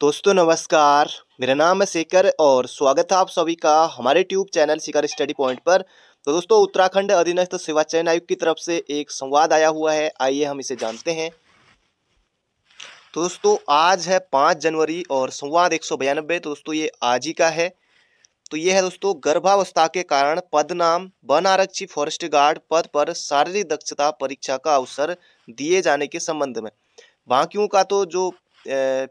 दोस्तों नमस्कार मेरा नाम है शेखर और स्वागत है आप सभी का हमारे tube channel Shikhar study point पर तो दोस्तों उत्तराखंड अधीनस्थ सेवा चयन आयोग की तरफ से एक संवाद आया हुआ है आइए हम इसे जानते हैं तो दोस्तों आज है पाँच जनवरी और संवाद एक सौ बयानबे तो दोस्तों ये आज ही का है तो ये है दोस्तों गर्भावस्था के कारण पद नाम वन आरक्षी फॉरेस्ट गार्ड पद पर शारीरिक दक्षता परीक्षा का अवसर दिए जाने के संबंध में बाकियों का तो जो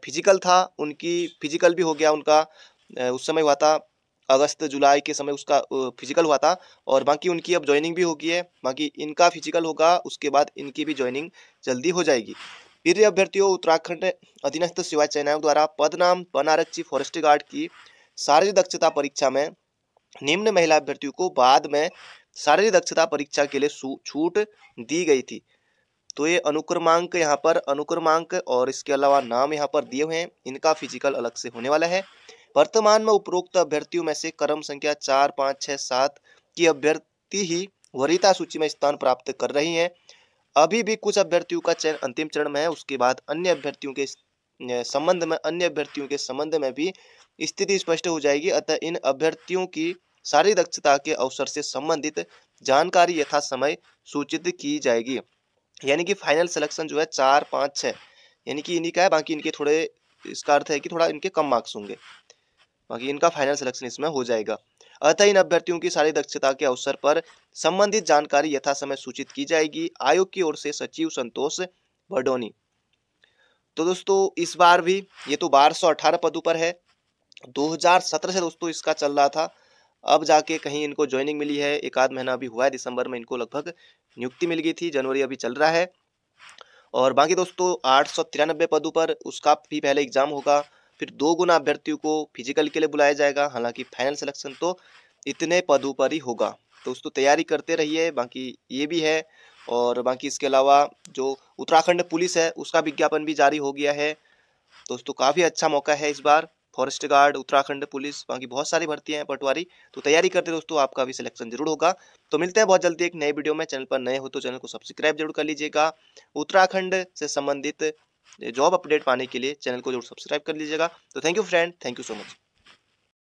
फिजिकल था उनकी फिजिकल भी हो गया उनका उस समय हुआ था अगस्त जुलाई के समय उसका फिजिकल हुआ था और बाकी उनकी अब ज्वाइनिंग भी होगी है बाकी इनका फिजिकल होगा उसके बाद इनकी भी ज्वाइनिंग जल्दी हो जाएगी प्रिय अभ्यर्थियों उत्तराखंड अधीनस्थ सेवा चयन आयोग द्वारा पदनाम वन आरक्षी फॉरेस्ट गार्ड की शारीरिक दक्षता परीक्षा में निम्न महिला अभ्यर्थियों को बाद में शारीरिक दक्षता परीक्षा के लिए छूट दी गई थी तो ये अनुक्रमांक यहाँ पर अनुक्रमांक और इसके अलावा नाम यहाँ पर दिए हुए हैं इनका फिजिकल अलग से होने वाला है वर्तमान में उपरोक्त अभ्यर्थियों में से कर्म संख्या चार पाँच छः सात की अभ्यर्थी ही वरिता सूची में स्थान प्राप्त कर रही हैं अभी भी कुछ अभ्यर्थियों का चयन अंतिम चरण में है उसके बाद अन्य अभ्यर्थियों के संबंध में अन्य अभ्यर्थियों के संबंध में भी स्थिति स्पष्ट हो जाएगी अतः इन अभ्यर्थियों की शारीरिक दक्षता के अवसर से संबंधित जानकारी यथा समय सूचित की जाएगी यानी कि फाइनल सिलेक्शन जो है चार पाँच छः यानी कि इन्हीं का है बाकी इनके थोड़े इसका अर्थ है कि थोड़ा इनके कम मार्क्स होंगे बाकी इनका फाइनल सिलेक्शन इसमें हो जाएगा अतः इन अभ्यर्थियों की सारी दक्षता के अवसर पर संबंधित जानकारी यथासमय सूचित की जाएगी आयोग की ओर से सचिव संतोष बडोनी तो दोस्तों इस बार भी ये तो बारह पदों पर है 2017 से दोस्तों इसका चल रहा था अब जाके कहीं इनको ज्वाइनिंग मिली है एक आध महीना अभी हुआ है दिसंबर में इनको लगभग नियुक्ति मिल गई थी जनवरी अभी चल रहा है और बाकी दोस्तों आठ सौ तिरानबे पदों पर उसका भी पहले एग्जाम होगा फिर दो गुना अभ्यर्थियों को फिजिकल के लिए बुलाया जाएगा हालांकि फाइनल सिलेक्शन तो इतने पदों पर ही होगा दोस्तों तैयारी करते रहिए बाकी ये भी है और बाकी इसके अलावा जो उत्तराखंड पुलिस है उसका विज्ञापन भी जारी हो गया है दोस्तों काफ़ी अच्छा मौका है इस बार फॉरेस्ट गार्ड उत्तराखंड पुलिस वहाँ की बहुत सारी भर्ती हैं पटवारी तो तैयारी करते दोस्तों आपका भी सिलेक्शन जरूर होगा तो मिलते हैं बहुत जल्दी एक नए वीडियो में चैनल पर नए हो तो चैनल को सब्सक्राइब जरूर कर लीजिएगा उत्तराखंड से संबंधित जॉब अपडेट पाने के लिए चैनल को जरूर सब्सक्राइब कर लीजिएगा तो thank you friend thank you so much